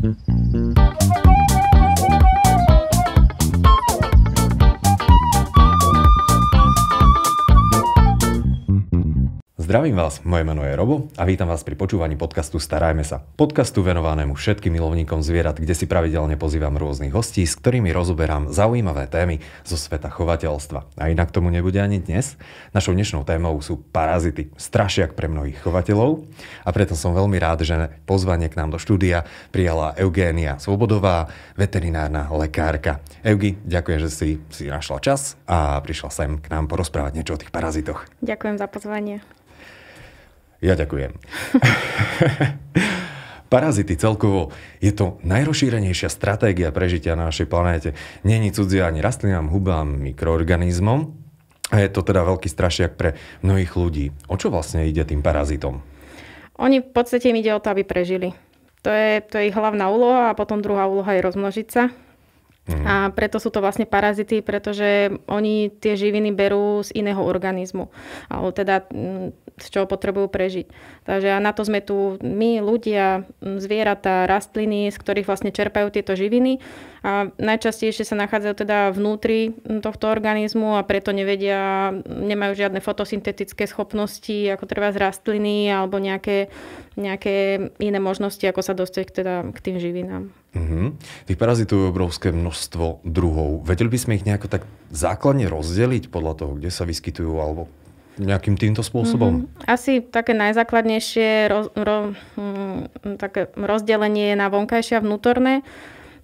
Mm-hmm. Zdravím vás, moje meno je Robo a vítam vás pri počúvaní podcastu Starajme sa. Podcastu venovanému všetkým milovníkom zvierat, kde si pravidelne pozývam rôznych hostí, s ktorými rozoberám zaujímavé témy zo sveta chovateľstva. A inak tomu nebude ani dnes. Našou dnešnou témou sú parazity, strašiak pre mnohých chovateľov. A preto som veľmi rád, že pozvanie k nám do štúdia prijala Eugénia Svobodová, veterinárna lekárka. Eugi, ďakujem, že si, si našla čas a prišla sem k nám porozprávať niečo o tých parazitoch. Ďakujem za pozvanie. Ja ďakujem. Parazity celkovo je to najrozšírenejšia stratégia prežitia na našej planéte. Není cudzia ani rastlinám, hubám, mikroorganizmom. A je to teda veľký strašiak pre mnohých ľudí. O čo vlastne ide tým parazitom? Oni v podstate im ide o to, aby prežili. To je, to je ich hlavná úloha a potom druhá úloha je rozmnožiť sa Mm. A preto sú to vlastne parazity, pretože oni tie živiny berú z iného organizmu, alebo teda mm, z čoho potrebujú prežiť. Takže na to sme tu my, ľudia, mm, zvieratá, rastliny, z ktorých vlastne čerpajú tieto živiny. A najčastejšie sa nachádzajú teda vnútri mm, tohto organizmu a preto nevedia, nemajú žiadne fotosyntetické schopnosti, ako treba z rastliny alebo nejaké, nejaké iné možnosti, ako sa dostať teda k tým živinám. Mm-hmm. Tých parazitov je obrovské množstvo druhov. Vedeli by sme ich nejako tak základne rozdeliť podľa toho, kde sa vyskytujú, alebo nejakým týmto spôsobom? Mm-hmm. Asi také najzákladnejšie roz, ro, hm, také rozdelenie je na vonkajšie a vnútorné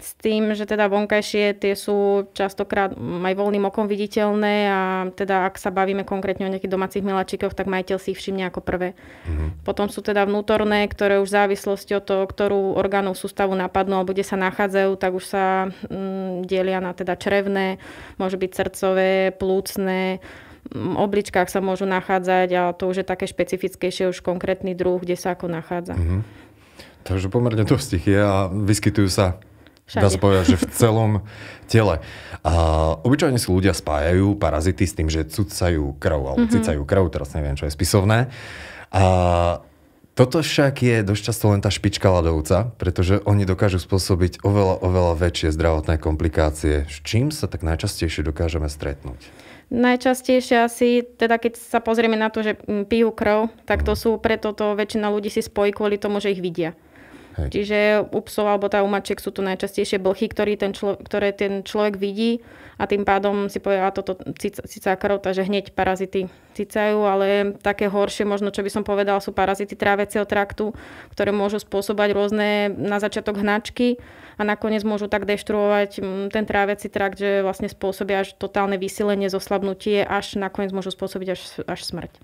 s tým, že teda vonkajšie tie sú častokrát aj voľným okom viditeľné a teda ak sa bavíme konkrétne o nejakých domácich miláčikoch, tak majiteľ si ich všimne ako prvé. Mm-hmm. Potom sú teda vnútorné, ktoré už v závislosti od toho, ktorú orgánu sústavu napadnú alebo kde sa nachádzajú, tak už sa mm, delia na teda črevné, môže byť srdcové, plúcne, mm, obličkách sa môžu nachádzať, ale to už je také špecifickejšie, už konkrétny druh, kde sa ako nachádza. Mm-hmm. Takže pomerne dosť ich je a vyskytujú sa Všade. Dá sa povedať, že v celom tele. A obyčajne si ľudia spájajú parazity s tým, že cucajú krv, alebo mm-hmm. cicajú krv, teraz neviem, čo je spisovné. A toto však je dosť často len tá špička ľadovca, pretože oni dokážu spôsobiť oveľa, oveľa väčšie zdravotné komplikácie. S čím sa tak najčastejšie dokážeme stretnúť? Najčastejšie asi, teda keď sa pozrieme na to, že pijú krv, tak to mhm. sú, preto to väčšina ľudí si spojí kvôli tomu, že ich vidia. Hej. Čiže u psov alebo tá u mačiek sú to najčastejšie blchy, ktorý ten člo, ktoré ten človek vidí a tým pádom si povedala toto cica krv, takže hneď parazity cicajú, ale také horšie možno, čo by som povedal, sú parazity tráviaceho traktu, ktoré môžu spôsobať rôzne na začiatok hnačky a nakoniec môžu tak deštruovať mm, ten tráveci trakt, že vlastne spôsobia až totálne vysilenie, zoslabnutie, až nakoniec môžu spôsobiť až, až smrť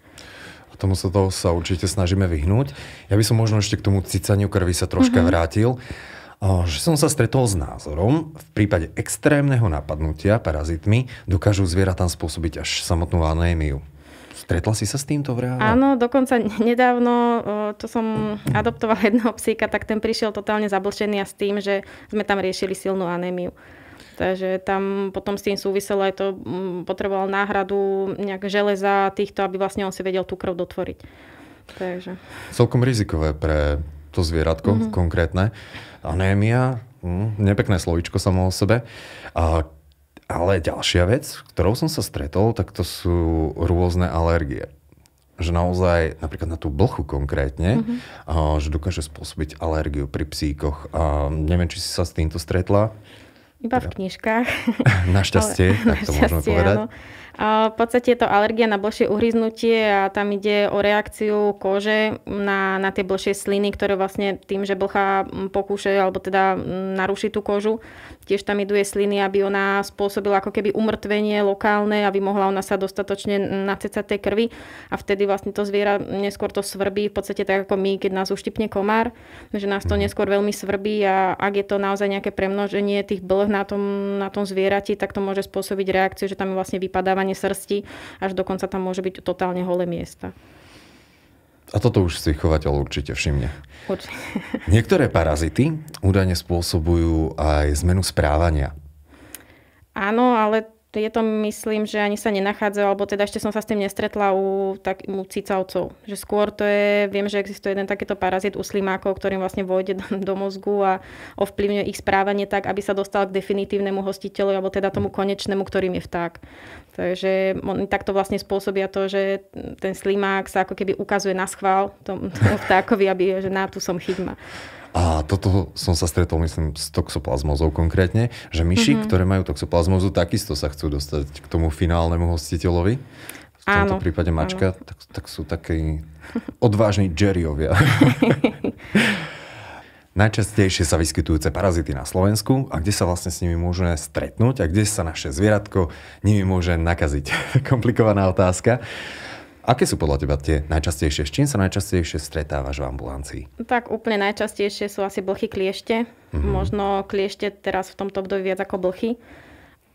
a tomu sa, toho sa určite snažíme vyhnúť. Ja by som možno ešte k tomu cicaniu krvi sa troška mm-hmm. vrátil že som sa stretol s názorom, v prípade extrémneho napadnutia parazitmi dokážu zvieratám spôsobiť až samotnú anémiu. Stretla si sa s týmto v reále? Áno, dokonca nedávno, to som adoptoval jedného psíka, tak ten prišiel totálne zablčený a s tým, že sme tam riešili silnú anémiu. Takže tam potom s tým súviselo aj to, mm, potreboval náhradu nejak železa týchto, aby vlastne on si vedel tú krv dotvoriť. Takže. Celkom rizikové pre to zvieratko mm-hmm. konkrétne. Anémia, mm, nepekné slovičko samo o sebe. A, ale ďalšia vec, ktorou som sa stretol, tak to sú rôzne alergie že naozaj napríklad na tú blchu konkrétne, mm-hmm. a, že dokáže spôsobiť alergiu pri psíkoch. A neviem, či si sa s týmto stretla. Iba v teda. knižkách. Našťastie, tak to našťastie, možno povedať. Áno. V podstate je to alergia na blšie uhryznutie a tam ide o reakciu kože na, na tie blšie sliny, ktoré vlastne tým, že blcha pokúša alebo teda naruší tú kožu, tiež tam iduje sliny, aby ona spôsobila ako keby umrtvenie lokálne, aby mohla ona sa dostatočne nacecať tej krvi a vtedy vlastne to zviera neskôr to svrbí, v podstate tak ako my, keď nás uštipne komár, že nás to mhm. neskôr veľmi svrbí a ak je to naozaj nejaké premnoženie tých blh na tom, na tom zvierati, tak to môže spôsobiť reakciu, že tam je vlastne vypadávanie vytváranie srsti, až dokonca tam môže byť totálne holé miesta. A toto už si chovateľ určite všimne. Určite. Niektoré parazity údajne spôsobujú aj zmenu správania. Áno, ale je to myslím, že ani sa nenachádza, alebo teda ešte som sa s tým nestretla u, tak, u cicavcov. Že skôr to je, viem, že existuje jeden takýto parazit u slimákov, ktorým vlastne vojde do, do mozgu a ovplyvňuje ich správanie tak, aby sa dostal k definitívnemu hostiteľu, alebo teda tomu konečnému, ktorým je vták. Takže oni takto vlastne spôsobia to, že ten slimák sa ako keby ukazuje na schvál tomu, tomu vtákovi, aby že na tu som chytma. A toto som sa stretol, myslím, s toxoplazmozou konkrétne, že myši, mm-hmm. ktoré majú toxoplazmozu, takisto sa chcú dostať k tomu finálnemu hostiteľovi. V tomto áno, prípade mačka, áno. tak, tak sú takí odvážni Jerryovia. Najčastejšie sa vyskytujúce parazity na Slovensku a kde sa vlastne s nimi môžeme stretnúť a kde sa naše zvieratko nimi môže nakaziť. Komplikovaná otázka. Aké sú podľa teba tie najčastejšie? S čím sa najčastejšie stretávaš v ambulancii? Tak úplne najčastejšie sú asi blchy kliešte. Mm-hmm. Možno kliešte teraz v tomto období viac ako blchy.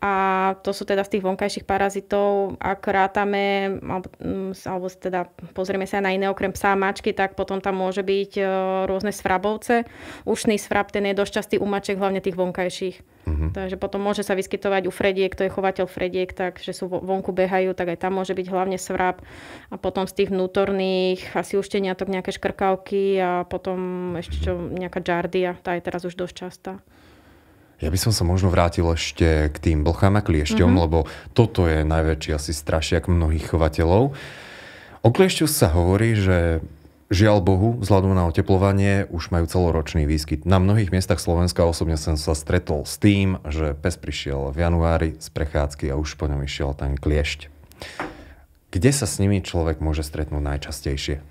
A to sú teda z tých vonkajších parazitov, ak rátame, alebo, mm, alebo teda pozrieme sa na iné okrem psa a mačky, tak potom tam môže byť e, rôzne svrabovce. Ušný svrab, ten je dosť častý u mačiek, hlavne tých vonkajších. Uh-huh. Takže potom môže sa vyskytovať u frediek, to je chovateľ frediek, takže sú vonku behajú, tak aj tam môže byť hlavne svrab. A potom z tých vnútorných, asi uštenia, tak nejaké škrkavky a potom ešte čo, nejaká džardia, tá je teraz už dosť častá. Ja by som sa možno vrátil ešte k tým blchám a kliešťom, mm-hmm. lebo toto je najväčší asi strašiak mnohých chovateľov. O kliešťu sa hovorí, že Žiaľ Bohu, vzhľadom na oteplovanie už majú celoročný výskyt. Na mnohých miestach Slovenska osobne som sa stretol s tým, že pes prišiel v januári z prechádzky a už po ňom išiel ten kliešť. Kde sa s nimi človek môže stretnúť najčastejšie?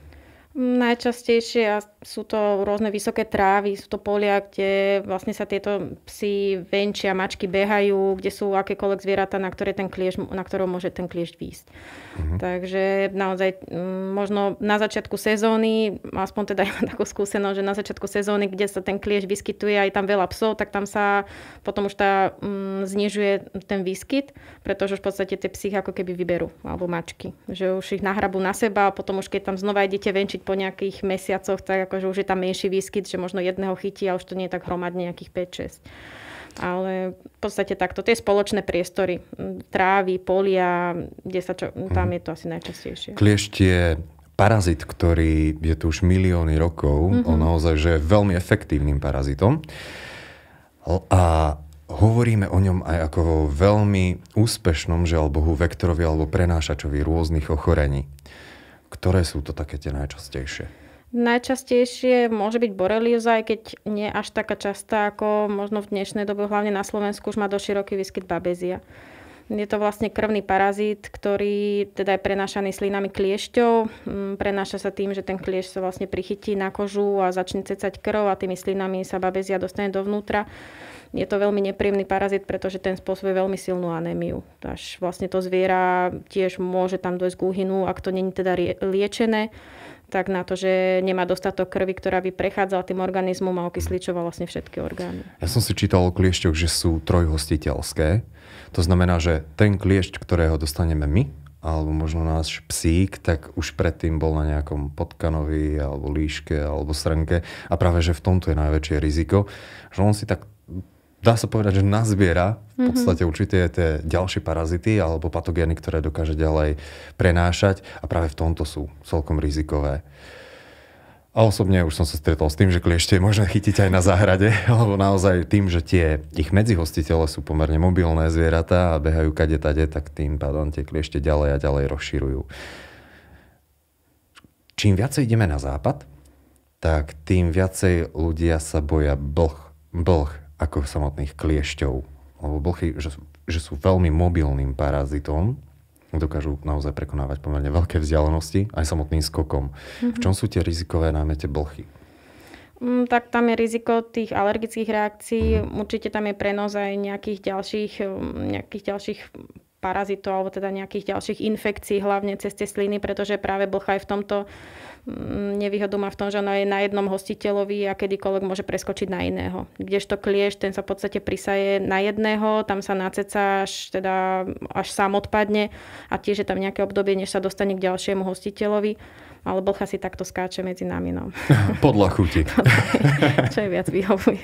Najčastejšie sú to rôzne vysoké trávy, sú to polia, kde vlastne sa tieto psy venčia, mačky behajú, kde sú akékoľvek zvieratá, na, ktoré ten kliež, na ktorom môže ten kliešť výjsť. Uh-huh. Takže naozaj mm, možno na začiatku sezóny, aspoň teda ja takú skúsenosť, že na začiatku sezóny, kde sa ten kliež vyskytuje a je tam veľa psov, tak tam sa potom už tá um, znižuje ten výskyt, pretože už v podstate tie psy ako keby vyberú, alebo mačky. Že už ich nahrabú na seba a potom už keď tam znova idete venčiť po nejakých mesiacoch, tak akože už je tam menší výskyt, že možno jedného chytí a už to nie je tak hromadne nejakých 5-6. Ale v podstate takto, tie spoločné priestory, trávy, polia, kde sa čo, mhm. tam je to asi najčastejšie. Kliešť je parazit, ktorý je tu už milióny rokov, mm-hmm. on mhm. naozaj že je veľmi efektívnym parazitom. A hovoríme o ňom aj ako o veľmi úspešnom, že alebo vektorovi alebo prenášačovi rôznych ochorení. Ktoré sú to také tie najčastejšie? Najčastejšie môže byť borelioza, aj keď nie až taká častá, ako možno v dnešnej dobe, hlavne na Slovensku, už má doširoký výskyt babezia. Je to vlastne krvný parazit, ktorý teda je prenášaný slinami kliešťou. Mm, prenáša sa tým, že ten kliešť sa vlastne prichytí na kožu a začne cecať krv a tými slinami sa babezia dostane dovnútra. Je to veľmi nepríjemný parazit, pretože ten spôsobuje veľmi silnú anémiu. Až vlastne to zviera tiež môže tam dojsť k úhynu, ak to není teda liečené tak na to, že nemá dostatok krvi, ktorá by prechádzala tým organizmom a okysličovala vlastne všetky orgány. Ja som si čítal o kliešťoch, že sú trojhostiteľské. To znamená, že ten kliešť, ktorého dostaneme my, alebo možno náš psík, tak už predtým bol na nejakom potkanovi, alebo líške, alebo srnke. A práve, že v tomto je najväčšie riziko, že on si tak dá sa povedať, že nazbiera v mhm. podstate určité tie ďalšie parazity alebo patogény, ktoré dokáže ďalej prenášať a práve v tomto sú celkom rizikové. A osobne už som sa stretol s tým, že kliešte je možné chytiť aj na záhrade, alebo naozaj tým, že tie ich medzihostiteľe sú pomerne mobilné zvieratá a behajú kade tade, tak tým pádom tie kliešte ďalej a ďalej rozširujú. Čím viacej ideme na západ, tak tým viacej ľudia sa boja blh, blh ako samotných kliešťov. Lebo blchy, že, že sú veľmi mobilným parazitom, dokážu naozaj prekonávať pomerne veľké vzdialenosti aj samotným skokom. Mm-hmm. V čom sú tie rizikové námete blchy? Mm, tak tam je riziko tých alergických reakcií, mm-hmm. určite tam je prenos aj nejakých ďalších, nejakých ďalších parazitov alebo teda nejakých ďalších infekcií, hlavne cez tie sliny, pretože práve blcha je v tomto mm, nevýhodu má v tom, že ona je na jednom hostiteľovi a kedykoľvek môže preskočiť na iného. Kdežto klieš, ten sa v podstate prisaje na jedného, tam sa naceca až, teda, až sám odpadne a tiež je tam nejaké obdobie, než sa dostane k ďalšiemu hostiteľovi ale blcha si takto skáče medzi nami. No. Podľa chuti. Čo je viac vyhovuje.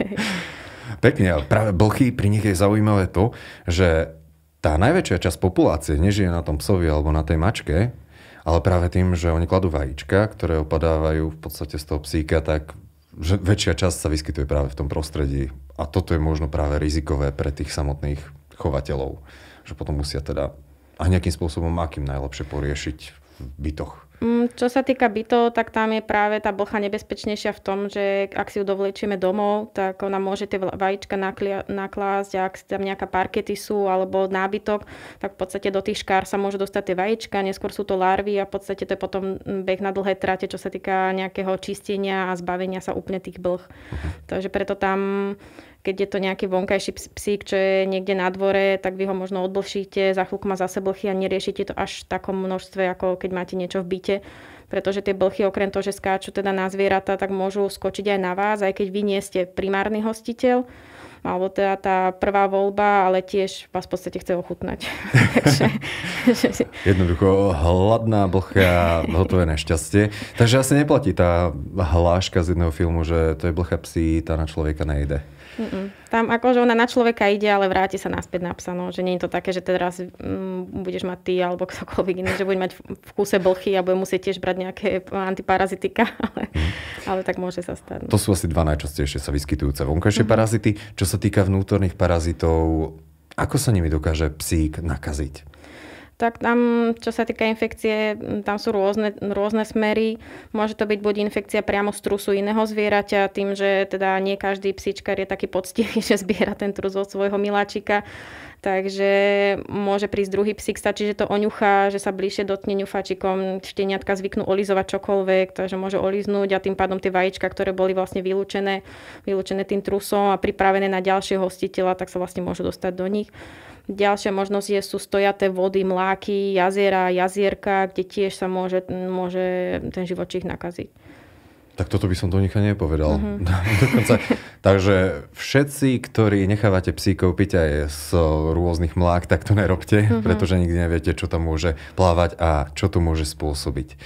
Pekne, ale práve blchy pri nich je zaujímavé to, že tá najväčšia časť populácie nežije na tom psovi alebo na tej mačke, ale práve tým, že oni kladú vajíčka, ktoré opadávajú v podstate z toho psíka, tak že väčšia časť sa vyskytuje práve v tom prostredí. A toto je možno práve rizikové pre tých samotných chovateľov, že potom musia teda a nejakým spôsobom akým najlepšie poriešiť v bytoch. Mm, čo sa týka bytov, tak tam je práve tá blcha nebezpečnejšia v tom, že ak si ju dovlečieme domov, tak ona môže tie vajíčka naklásť ak tam nejaká parkety sú alebo nábytok, tak v podstate do tých škár sa môžu dostať tie vajíčka, neskôr sú to larvy a v podstate to je potom mm, beh na dlhé trate, čo sa týka nejakého čistenia a zbavenia sa úplne tých blch. Mhm. Takže preto tam keď je to nejaký vonkajší psík, čo je niekde na dvore, tak vy ho možno odblšíte, za chvíľku má zase blchy a neriešite to až v takom množstve, ako keď máte niečo v byte. Pretože tie blchy, okrem toho, že skáču teda na zvieratá, tak môžu skočiť aj na vás, aj keď vy nie ste primárny hostiteľ alebo teda tá prvá voľba, ale tiež vás v podstate chce ochutnať. Jednoducho hladná blcha, hotové na šťastie. Takže asi neplatí tá hláška z jedného filmu, že to je blcha psí, tá na človeka nejde. Mm-mm. Tam akože ona na človeka ide, ale vráti sa naspäť na psa. No. Že nie je to také, že teraz mm, budeš mať ty alebo ktokoľvek iný, že bude mať v kúse blchy a bude musieť tiež brať nejaké antiparazitika, ale, mhm. ale tak môže sa stať. No. To sú asi dva najčastejšie sa vyskytujúce vonkajšie mm-hmm. parazity. Čo sa týka vnútorných parazitov, ako sa nimi dokáže psík nakaziť? Tak tam, čo sa týka infekcie, tam sú rôzne, rôzne smery. Môže to byť buď infekcia priamo z trusu iného zvieraťa, tým, že teda nie každý psíčkar je taký poctivý, že zbiera ten trus od svojho miláčika. Takže môže prísť druhý psík, stačí, že to oňucha, že sa bližšie dotkne ňufačikom, šteniatka zvyknú olizovať čokoľvek, takže môže oliznúť a tým pádom tie vajíčka, ktoré boli vlastne vylúčené, vylúčené tým trusom a pripravené na ďalšie hostiteľa, tak sa vlastne môžu dostať do nich. Ďalšia možnosť je, sú stojaté vody, mláky, jazera, jazierka, kde tiež sa môže, môže ten živočích nakaziť. Tak toto by som do nich nepovedal. Uh-huh. Takže všetci, ktorí nechávate psíkov piť aj z rôznych mlák, tak to nerobte, uh-huh. pretože nikdy neviete, čo tam môže plávať a čo to môže spôsobiť.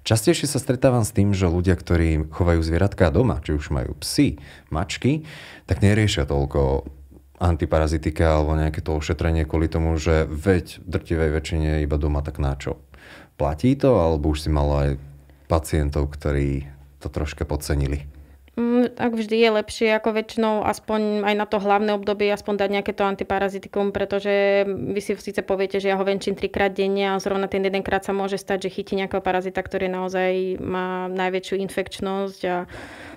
Častejšie sa stretávam s tým, že ľudia, ktorí chovajú zvieratká doma, či už majú psy, mačky, tak neriešia toľko antiparazitika alebo nejaké to ošetrenie kvôli tomu, že veď drtivej väčšine je iba doma, tak na čo? Platí to, alebo už si malo aj pacientov, ktorí to troška podcenili? Mm, tak vždy je lepšie ako väčšinou aspoň aj na to hlavné obdobie aspoň dať nejaké to antiparazitikum, pretože vy si síce poviete, že ja ho venčím trikrát denne a zrovna ten jedenkrát sa môže stať, že chytí nejakého parazita, ktorý naozaj má najväčšiu infekčnosť a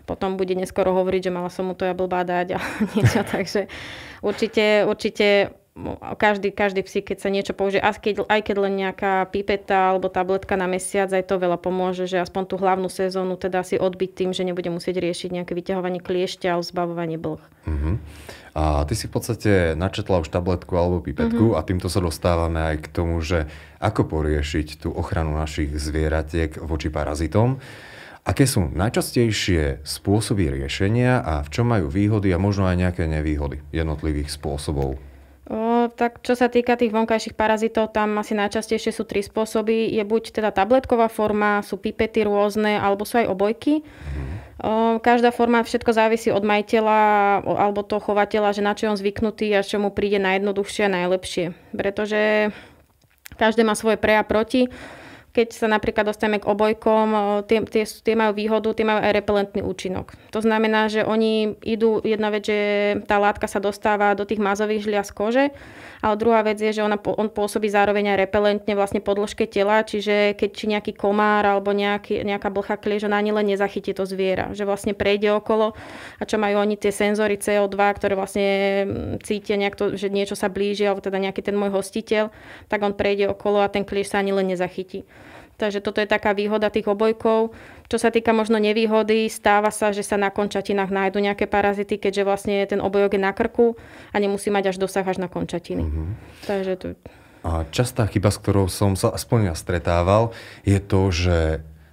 potom bude neskoro hovoriť, že mala som mu to ja blbá dať a niečo. Takže určite, určite no, každý, každý psík, keď sa niečo použije, aj keď, aj keď len nejaká pipeta alebo tabletka na mesiac, aj to veľa pomôže, že aspoň tú hlavnú sezónu teda si odbiť tým, že nebude musieť riešiť nejaké vyťahovanie kliešťa alebo zbavovanie blh. Uh-huh. Mhm. A ty si v podstate načetla už tabletku alebo pipetku uh-huh. a týmto sa dostávame aj k tomu, že ako poriešiť tú ochranu našich zvieratiek voči parazitom. Aké sú najčastejšie spôsoby riešenia a v čom majú výhody a možno aj nejaké nevýhody jednotlivých spôsobov? O, tak čo sa týka tých vonkajších parazitov, tam asi najčastejšie sú tri spôsoby. Je buď teda tabletková forma, sú pipety rôzne, alebo sú aj obojky. Hmm. Každá forma všetko závisí od majiteľa alebo toho chovateľa, že na čo je on zvyknutý a čo mu príde najjednoduchšie a najlepšie. Pretože každé má svoje pre a proti keď sa napríklad dostaneme k obojkom, tie, tie, tie majú výhodu, tie majú aj repelentný účinok. To znamená, že oni idú, jedna vec, že tá látka sa dostáva do tých mazových žliaz kože, a druhá vec je, že ona, on pôsobí zároveň aj repelentne vlastne po dĺžke tela, čiže keď či nejaký komár alebo nejaký, nejaká blcha kliež, na ani len nezachytí to zviera, že vlastne prejde okolo a čo majú oni tie senzory CO2, ktoré vlastne mm, cítia nejak to, že niečo sa blíži, alebo teda nejaký ten môj hostiteľ, tak on prejde okolo a ten kliež sa ani len nezachytí. Takže toto je taká výhoda tých obojkov. Čo sa týka možno nevýhody, stáva sa, že sa na končatinách nájdu nejaké parazity, keďže vlastne ten obojok je na krku a nemusí mať až dosah až na končatiny. Mm-hmm. Takže to... A častá chyba, s ktorou som sa aspoň ja stretával, je to, že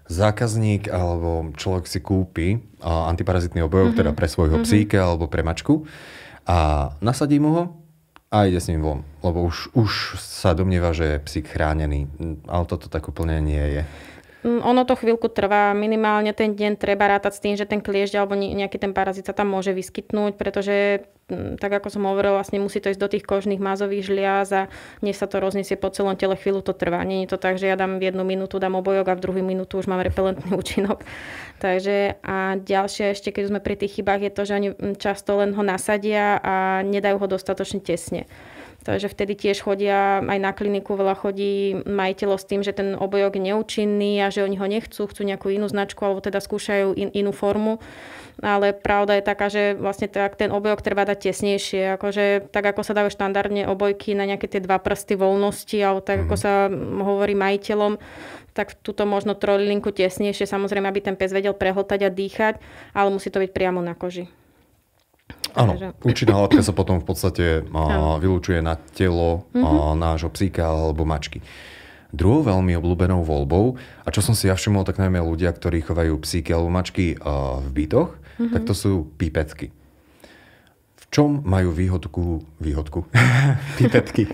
zákazník alebo človek si kúpi antiparazitný obojok, mm-hmm. teda pre svojho mm-hmm. psíka alebo pre mačku a nasadí mu ho a ide s ním von. Lebo už, už sa domnieva, že je psík chránený, ale toto tak úplne nie je. Mm, ono to chvíľku trvá, minimálne ten deň treba rátať s tým, že ten kliešť alebo nejaký ten parazit sa tam môže vyskytnúť, pretože mm, tak ako som hovorila, vlastne musí to ísť do tých kožných mazových žliaz a než sa to rozniesie po celom tele, chvíľu to trvá. Nie je to tak, že ja dám v jednu minútu, dám obojok a v druhú minútu už mám repelentný účinok. Takže a ďalšie ešte, keď sme pri tých chybách, je to, že oni mm, často len ho nasadia a nedajú ho dostatočne tesne. Takže vtedy tiež chodia, aj na kliniku veľa chodí majiteľov s tým, že ten obojok je neúčinný a že oni ho nechcú, chcú nejakú inú značku alebo teda skúšajú in, inú formu. Ale pravda je taká, že vlastne tak ten obojok treba dať tesnejšie. Akože, tak ako sa dajú štandardne obojky na nejaké tie dva prsty voľnosti, alebo tak ako mhm. sa hovorí majiteľom, tak túto možno trojlinku tesnejšie, samozrejme, aby ten pes vedel prehltať a dýchať, ale musí to byť priamo na koži. Áno, Takže... účinná látka sa potom v podstate a, vylúčuje na telo mm-hmm. a, mhm. nášho psíka alebo mačky. Druhou veľmi obľúbenou voľbou, a čo som si ja všimol, tak najmä ľudia, ktorí chovajú psíky alebo mačky a, v bytoch, mm-hmm. tak mhm. to sú pipetky čom majú výhodku, výhodku, pipetky?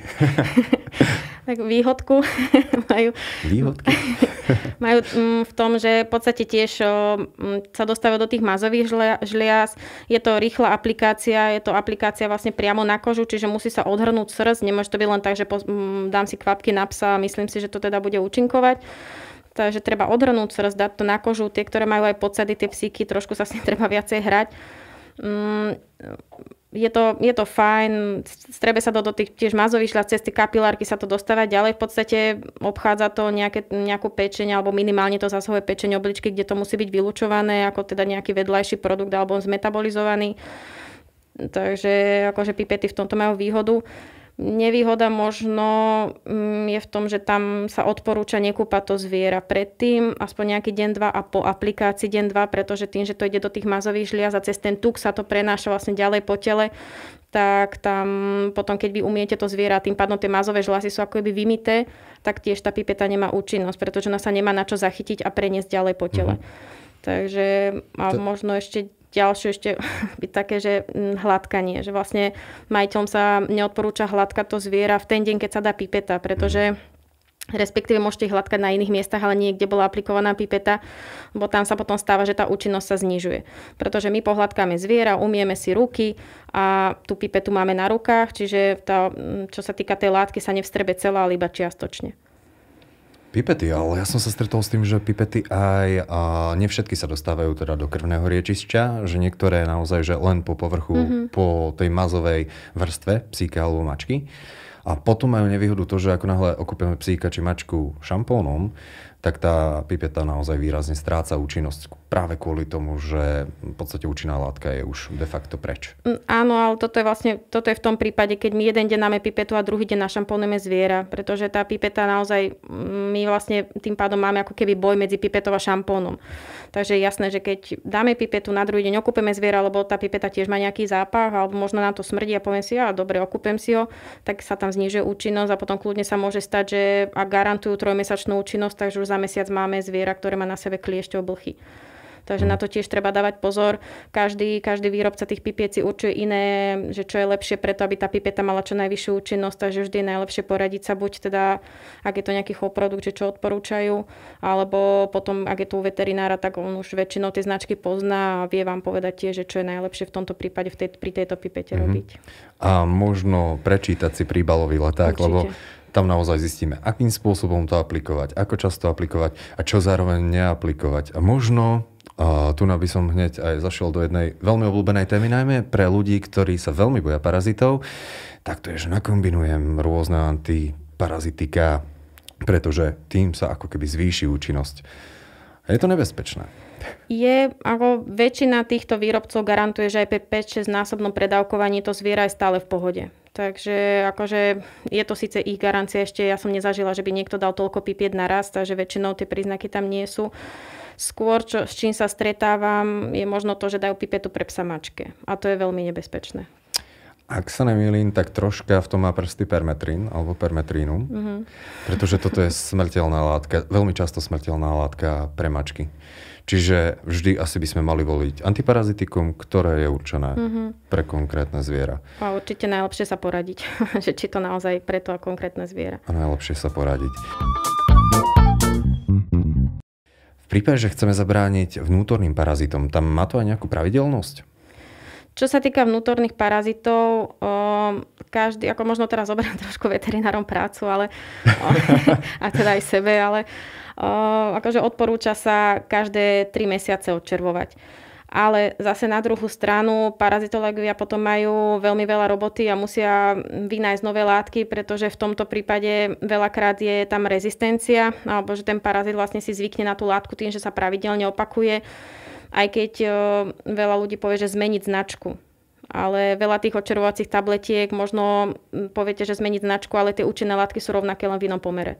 tak výhodku majú... Výhodky? majú mm, v tom, že v podstate tiež mm, sa dostávajú do tých mazových žliaz. Je to rýchla aplikácia, je to aplikácia vlastne priamo na kožu, čiže musí sa odhrnúť srdc. Nemôže to byť len tak, že mm, dám si kvapky na psa a myslím si, že to teda bude účinkovať Takže treba odhrnúť srdc, dať to na kožu, tie, ktoré majú aj podsady, tie psíky, trošku sa s nimi treba viacej hrať je to, je to fajn, strebe sa to do tých tiež mazových šľad, cez tie kapilárky sa to dostáva ďalej, v podstate obchádza to nejaké, nejakú pečenie alebo minimálne to zásahové pečenie obličky, kde to musí byť vylučované, ako teda nejaký vedľajší produkt alebo zmetabolizovaný. Takže akože pipety v tomto majú výhodu. Nevýhoda možno mm, je v tom, že tam sa odporúča nekúpať to zviera predtým, aspoň nejaký deň, dva a po aplikácii deň, dva, pretože tým, že to ide do tých mazových žliaz a cez ten tuk sa to prenáša vlastne ďalej po tele, tak tam potom, keď vy umiete to zviera, tým pádom tie mazové žlasy sú ako keby vymité, tak tiež tá pipeta nemá účinnosť, pretože ona sa nemá na čo zachytiť a preniesť ďalej po tele. Mm-hmm. Takže a to... možno ešte ďalšie ešte byť také, že mm, hladkanie, že vlastne majiteľom sa neodporúča hladkať to zviera v ten deň, keď sa dá pipeta, pretože mm. respektíve môžete ich hladkať na iných miestach, ale niekde bola aplikovaná pipeta, bo tam sa potom stáva, že tá účinnosť sa znižuje. Pretože my pohľadkáme zviera, umieme si ruky a tú pipetu máme na rukách, čiže tá, mm, čo sa týka tej látky, sa nevstrebe celá, ale iba čiastočne. Pipety, ale ja som sa stretol s tým, že pipety aj, a nevšetky sa dostávajú teda do krvného riečišťa, že niektoré naozaj, že len po povrchu, mm-hmm. po tej mazovej vrstve psíka alebo mačky. A potom majú nevýhodu to, že ako náhle okupujeme psíka či mačku šampónom, tak tá pipeta naozaj výrazne stráca účinnosť práve kvôli tomu, že v podstate účinná látka je už de facto preč. Mm, áno, ale toto je vlastne toto je v tom prípade, keď my jeden deň dáme pipetu a druhý deň našamponujeme zviera, pretože tá pipeta naozaj, mm, my vlastne tým pádom máme ako keby boj medzi pipetou a šampónom. Takže je jasné, že keď dáme pipetu na druhý deň, okúpeme zviera, lebo tá pipeta tiež má nejaký zápach, alebo možno nám to smrdí a poviem si, a dobre, okúpem si ho, tak sa tam znižuje účinnosť a potom kľudne sa môže stať, že a garantujú trojmesačnú účinnosť, takže už za mesiac máme zviera, ktoré má na sebe kliešťov blchy. Takže mm. na to tiež treba dávať pozor. Každý, každý výrobca tých pipiet si určuje iné, že čo je lepšie preto, aby tá pipeta mala čo najvyššiu účinnosť, takže vždy je najlepšie poradiť sa buď teda, ak je to nejaký produkt, že čo odporúčajú, alebo potom, ak je to u veterinára, tak on už väčšinou tie značky pozná a vie vám povedať tiež, že čo je najlepšie v tomto prípade v tej, pri tejto pipete mm-hmm. robiť. A možno prečítať si príbalový leták, Určite. lebo tam naozaj zistíme, akým spôsobom to aplikovať, ako často aplikovať a čo zároveň neaplikovať. A možno a tu by som hneď aj zašiel do jednej veľmi obľúbenej témy, najmä pre ľudí, ktorí sa veľmi boja parazitov. Tak to je, že nakombinujem rôzne antiparazitika, pretože tým sa ako keby zvýši účinnosť. A je to nebezpečné. Je, ako väčšina týchto výrobcov garantuje, že aj pri 5-6 násobnom predávkovaní to zviera je stále v pohode. Takže akože je to síce ich garancia, ešte ja som nezažila, že by niekto dal toľko pipiet naraz, takže väčšinou tie príznaky tam nie sú. Skôr, čo, s čím sa stretávam, je možno to, že dajú pipetu pre psa mačke. A to je veľmi nebezpečné. Ak sa nemýlim, tak troška v tom má prsty permetrín alebo permetrínu, mm-hmm. pretože toto je smrteľná látka, veľmi často smrteľná látka pre mačky. Čiže vždy asi by sme mali voliť antiparazitikum, ktoré je určené mm-hmm. pre konkrétne zviera. A určite najlepšie sa poradiť, že či to naozaj pre to a konkrétne zviera. A najlepšie sa poradiť. V prípade, že chceme zabrániť vnútorným parazitom, tam má to aj nejakú pravidelnosť? Čo sa týka vnútorných parazitov, ehm, každý, ako možno teraz zoberiem trošku veterinárom prácu, ale a teda aj sebe, ale Ehm, akože odporúča sa každé 3 mesiace odčervovať. Ale zase na druhú stranu parazitológovia potom majú veľmi veľa roboty a musia mm, vynájsť nové látky, pretože v tomto prípade veľakrát je tam rezistencia, alebo že ten parazit vlastne si zvykne na tú látku tým, že sa pravidelne opakuje, aj keď ehm, veľa ľudí povie, že zmeniť značku ale veľa tých očerovacích tabletiek, možno mm, poviete, že zmeniť značku, ale tie účinné látky sú rovnaké len v inom pomere.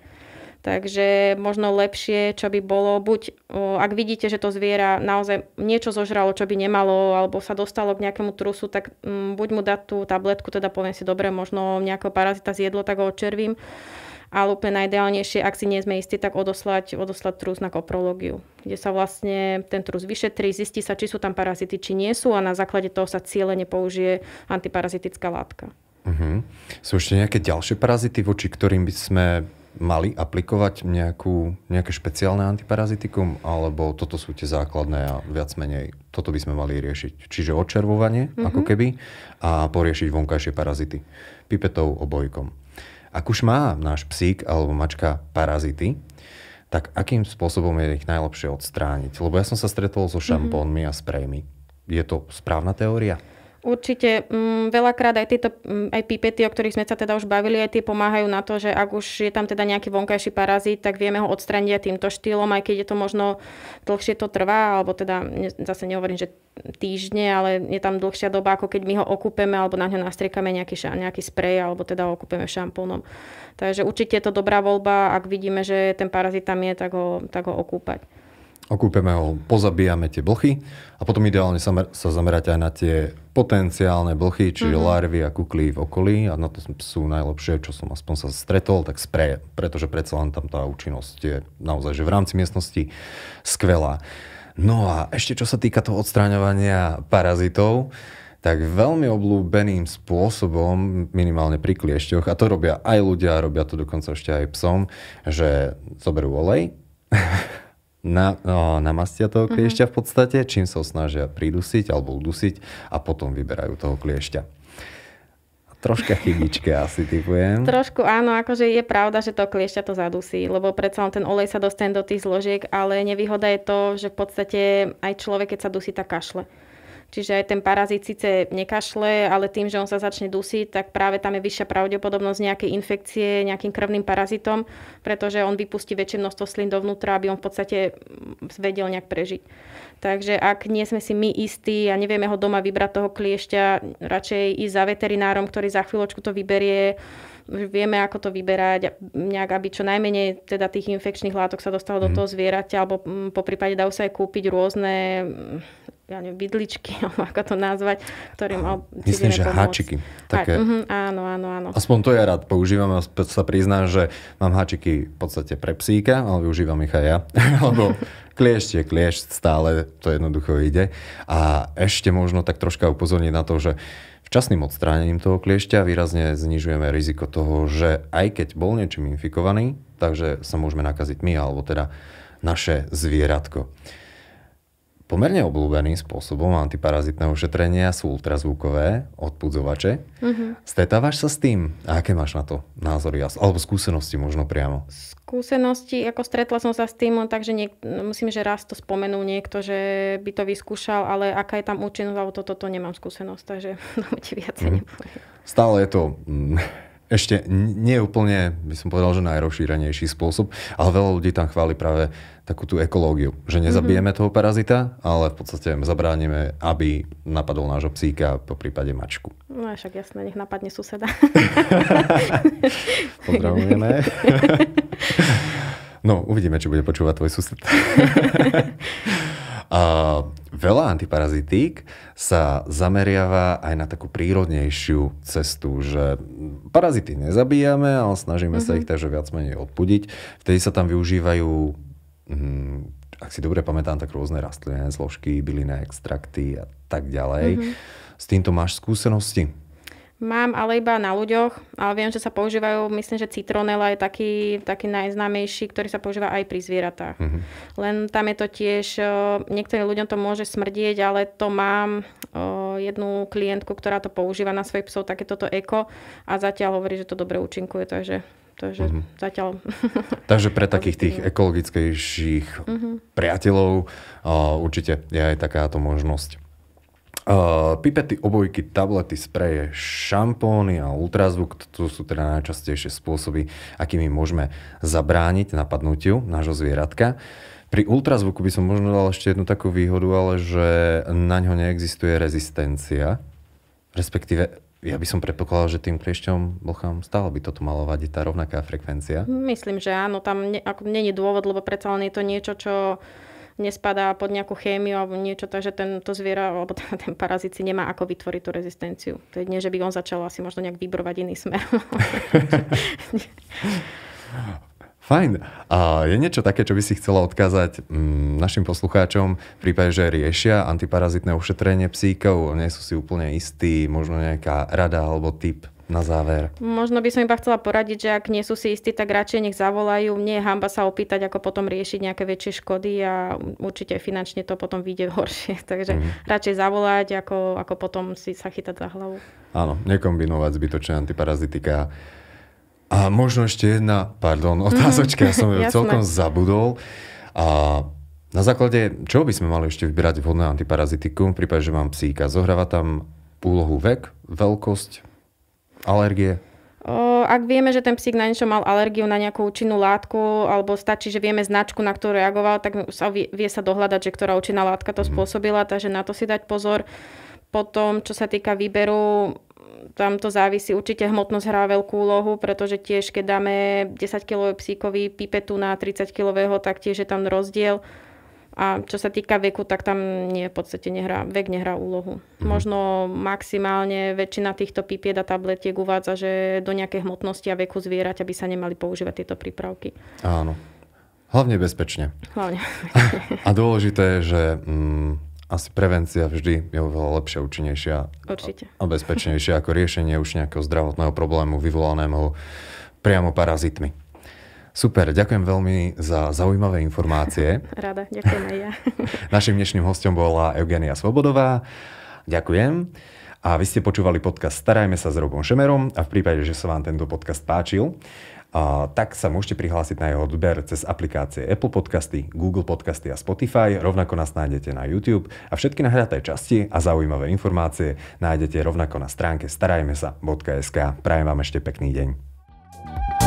Takže možno lepšie, čo by bolo, buď ak vidíte, že to zviera naozaj niečo zožralo, čo by nemalo, alebo sa dostalo k nejakému trusu, tak mm, buď mu dať tú tabletku, teda poviem si, dobre, možno nejakého parazita zjedlo, tak ho odčervím. Ale úplne najideálnejšie, ak si nie sme istí, tak odoslať, odoslať trus na koprológiu, kde sa vlastne ten trus vyšetrí, zistí sa, či sú tam parazity, či nie sú a na základe toho sa cieľene použije antiparazitická látka. Uh-huh. Sú ešte nejaké ďalšie parazity, voči ktorým by sme mali aplikovať nejakú, nejaké špeciálne antiparazitikum, alebo toto sú tie základné a viac menej toto by sme mali riešiť. Čiže odčervovanie, mm-hmm. ako keby, a poriešiť vonkajšie parazity. Pipetou, obojkom. Ak už má náš psík alebo mačka parazity, tak akým spôsobom je ich najlepšie odstrániť? Lebo ja som sa stretol so mhm. šampónmi mm-hmm. a sprejmi. Je to správna teória? určite m, mm, veľakrát aj tieto mm, aj pipety, o ktorých sme sa teda už bavili, aj tie pomáhajú na to, že ak už je tam teda nejaký vonkajší parazit, tak vieme ho odstrániť aj týmto štýlom, aj keď je to možno dlhšie to trvá, alebo teda zase nehovorím, že týždne, ale je tam dlhšia doba, ako keď my ho okúpeme alebo na ňo nastriekame nejaký, ša, nejaký sprej alebo teda ho okúpeme šampónom. Takže určite je to dobrá voľba, ak vidíme, že ten parazit tam je, tak ho, tak ho okúpať okúpeme ho, pozabíjame tie blchy a potom ideálne sa, sa zamerať aj na tie potenciálne blchy, čiže mm-hmm. larvy a kukly v okolí a na to sú najlepšie, čo som aspoň sa stretol, tak spreje, pretože predsa len tam tá účinnosť je naozaj, že v rámci miestnosti skvelá. No a ešte čo sa týka toho odstráňovania parazitov, tak veľmi obľúbeným spôsobom, minimálne pri kliešťoch, a to robia aj ľudia, robia to dokonca ešte aj psom, že zoberú olej, na, no, namastia toho mhm. kliešťa v podstate, čím sa ho snažia pridusiť alebo udusiť a potom vyberajú toho kliešťa. Troška chybičke asi typujem. Trošku áno, akože je pravda, že to kliešťa to zadusí, lebo predsa len ten olej sa dostane do tých zložiek, ale nevýhoda je to, že v podstate aj človek, keď sa dusí, tak kašle. Čiže aj ten parazit síce nekašle, ale tým, že on sa začne dusiť, tak práve tam je vyššia pravdepodobnosť nejakej infekcie nejakým krvným parazitom, pretože on vypustí väčšie množstvo slín dovnútra, aby on v podstate mm, vedel nejak prežiť. Takže ak nie sme si my istí a nevieme ho doma vybrať toho kliešťa, radšej ísť za veterinárom, ktorý za chvíľočku to vyberie, vieme, ako to vyberať, nejak, aby čo najmenej teda tých infekčných látok sa dostalo mm. do mhm. toho zvieraťa, alebo mm, po prípade dajú sa aj kúpiť rôzne mm, ja neviem, bydličky, ako to nazvať, ktorým... Ob... Myslím, že pomôcť. háčiky. Také... Aj, mhm, Uh-huh, áno, áno, áno. Aspoň to ja rád používam a sa priznám, že mám háčiky v podstate pre psíka, ale využívam ich aj ja, lebo kliešť je kliešť, stále to jednoducho ide. A ešte možno tak troška upozorniť na to, že včasným odstránením toho kliešťa výrazne znižujeme riziko toho, že aj keď bol niečím infikovaný, takže sa môžeme nakaziť my, alebo teda naše zvieratko. Pomerne obľúbeným spôsobom antiparazitného ošetrenia sú ultrazvukové odpudzovače. Uh-huh. Stretávaš sa s tým? A aké máš na to názory? Alebo skúsenosti možno priamo? Skúsenosti, ako stretla som sa s tým, takže niek- musím, že raz to spomenul niekto, že by to vyskúšal, ale aká je tam účinnosť, alebo toto to, to nemám skúsenosť, takže no, ti viac uh-huh. Mhm. nepoviem. Stále je to mm, ešte nie úplne, by som povedal, že najrozšírenejší spôsob, ale veľa ľudí tam chváli práve takú tú ekológiu, že nezabijeme mm-hmm. toho parazita, ale v podstate zabránime, aby napadol nášho psíka, po prípade mačku. No však jasné, nech napadne suseda. Pozdravujeme. no, uvidíme, či bude počúvať tvoj sused. A veľa antiparazitík sa zameriava aj na takú prírodnejšiu cestu, že parazity nezabíjame, ale snažíme mm-hmm. sa mhm. ich takže viac menej odpudiť. Vtedy sa tam využívajú hm, ak si dobre pamätám, tak rôzne rastlinné zložky, byliné extrakty a tak ďalej. Mm-hmm. S týmto máš skúsenosti? Mám ale iba na ľuďoch, ale viem, že sa používajú, myslím, že citronela je taký, taký najznámejší, ktorý sa používa aj pri zvieratách. Mm-hmm. Len tam je to tiež, e, niektorým ľuďom to môže smrdieť, ale to mám o, e, jednu klientku, ktorá to používa na svojich psov, toto eko a zatiaľ hovorí, že to dobre účinkuje, takže Takže mm-hmm. zatiaľ... Takže pre takých tých ekologickejších mm-hmm. priateľov uh, určite je aj takáto možnosť. Eh, pipety, obojky, tablety, spreje, šampóny a ultrazvuk, to sú teda najčastejšie spôsoby, akými môžeme zabrániť napadnutiu nášho zvieratka. Pri ultrazvuku by som možno dal ešte jednu takú výhodu, ale že na ňo neexistuje rezistencia. Respektíve, ja by som predpokladal, že tým kliešťom, blchám stále by toto malo vadiť, tá rovnaká frekvencia. Myslím, že áno, tam ne, ako, dôvod, lebo predsa len je to niečo, čo nespadá pod nejakú chémiu alebo niečo, takže tento zviera alebo ten parazit si nemá ako vytvoriť tú rezistenciu. To je dne, že by on začal asi možno nejak vybrovať iný smer. Fajn. A je niečo také, čo by si chcela odkázať mm, našim poslucháčom, v prípade, že riešia antiparazitné ošetrenie psíkov, nie sú si úplne istí, možno nejaká rada alebo tip? na záver? Možno by som iba chcela poradiť, že ak nie sú si istí, tak radšej nech zavolajú. Nie je hamba sa opýtať, ako potom riešiť nejaké väčšie škody a určite finančne to potom vyjde horšie. Takže mm. radšej zavolať, ako, ako potom si sa chytať za hlavu. Áno, nekombinovať zbytočné antiparazitika. A možno ešte jedna, pardon, mhm. otázočka, mm, ja som ju celkom zabudol. A na základe čo by sme mali ešte vybrať vhodné antiparazitikum, v prípade, že mám psíka? Zohráva tam úlohu vek, veľkosť, Alergie. Ak vieme, že ten psík na niečo mal alergiu na nejakú účinnú látku, alebo stačí, že vieme značku, na ktorú reagoval, tak sa vie, sa dohľadať, že ktorá účinná látka to mhm. spôsobila, takže na to si dať pozor. Potom, čo sa týka výberu, tam to závisí. Určite hmotnosť hrá veľkú úlohu, pretože tiež, keď dáme 10 kg psíkovi pipetu na 30 kilového, tak tiež je tam rozdiel. A čo sa týka veku, tak tam nie, v podstate nehrá, vek nehrá úlohu. Mm. Možno maximálne väčšina týchto pipied a tabletiek uvádza, že do nejakej hmotnosti a veku zvierať aby sa nemali používať tieto prípravky. Áno. Hlavne bezpečne. Hlavne. a dôležité je, že mm, asi prevencia vždy je oveľa lepšia, účinnejšia Určite. a bezpečnejšia ako riešenie už nejakého zdravotného problému vyvolaného priamo parazitmi. Super, ďakujem veľmi za zaujímavé informácie. Rada, ďakujem aj ja. Našim dnešným hostom bola Eugenia Svobodová. Ďakujem. A vy ste počúvali podcast Starajme sa s Robom Šemerom a v prípade, že sa vám tento podcast páčil, a, tak sa môžete prihlásiť na jeho odber cez aplikácie Apple Podcasty, Google Podcasty a Spotify. Rovnako nás nájdete na YouTube a všetky nahraté časti a zaujímavé informácie nájdete rovnako na stránke starajmesa.sk. Prajem vám ešte pekný deň.